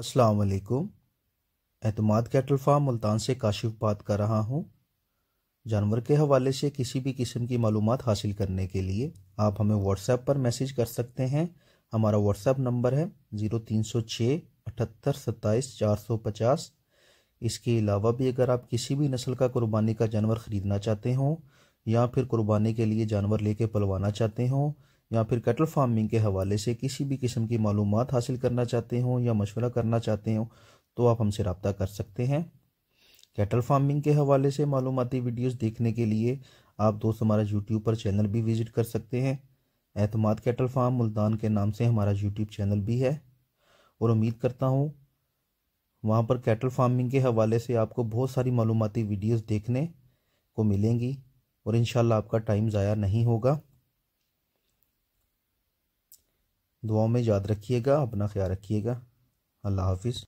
असलकुम एतमाद cattle farm Multan से काशिफ बात कर रहा हूँ जानवर के हवाले से किसी भी किस्म की मालूम हासिल करने के लिए आप हमें व्हाट्सएप पर मैसेज कर सकते हैं हमारा व्हाट्सएप नंबर है ज़ीरो तीन सौ छः अठहत्तर सत्ताईस चार सौ पचास इसके अलावा भी अगर आप किसी भी नस्ल का कुर्बानी का जानवर ख़रीदना चाहते हों या फिर कुर्बानी के लिए जानवर लेके पलवाना चाहते हों या फिर कैटल फार्मिंग के हवाले से किसी भी किस्म की मालूम हासिल करना चाहते हों या मशवरा करना चाहते हों तो आप हमसे रबता कर सकते हैं कैटल फार्मिंग के हवाले से मालूमती वीडियोस देखने के लिए आप दोस्त हमारा यूट्यूब पर चैनल भी विज़िट कर सकते हैं एतमाद कैटल फार्म मुल्तान के नाम से हमारा यूट्यूब चैनल भी है और उम्मीद करता हूँ वहाँ पर कैटल फार्मिंग के हवाले से आपको बहुत सारी मालूमती वीडियोज़ देखने को मिलेंगी और इन आपका टाइम ज़ाया नहीं होगा दुआओं में याद रखिएगा अपना ख्याल रखिएगा अल्लाह हाफिज़